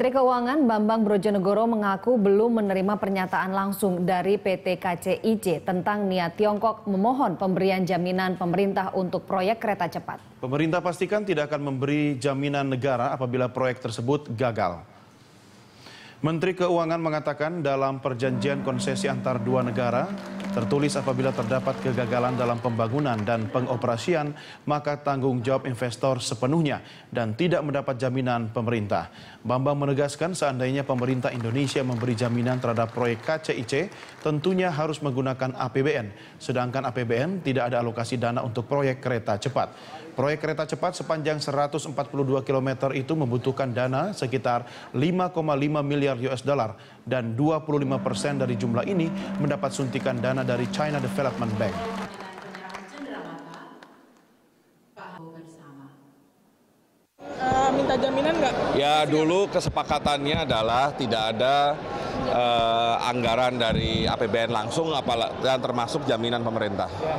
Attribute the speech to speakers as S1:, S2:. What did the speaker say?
S1: Menteri Keuangan Bambang Brojonegoro mengaku belum menerima pernyataan langsung dari PT KCIC tentang niat Tiongkok memohon pemberian jaminan pemerintah untuk proyek kereta cepat.
S2: Pemerintah pastikan tidak akan memberi jaminan negara apabila proyek tersebut gagal. Menteri Keuangan mengatakan dalam perjanjian konsesi antar dua negara tertulis apabila terdapat kegagalan dalam pembangunan dan pengoperasian maka tanggung jawab investor sepenuhnya dan tidak mendapat jaminan pemerintah. Bambang menegaskan seandainya pemerintah Indonesia memberi jaminan terhadap proyek KCIC tentunya harus menggunakan APBN sedangkan APBN tidak ada alokasi dana untuk proyek kereta cepat. Proyek kereta cepat sepanjang 142 km itu membutuhkan dana sekitar 5,5 miliar miliar US dollar dan 25 persen dari jumlah ini mendapat suntikan dana dari China Development Bank.
S3: Eh, minta jaminan nggak?
S4: Ya dulu kesepakatannya adalah tidak ada uh, anggaran dari APBN langsung, apalagi termasuk jaminan pemerintah.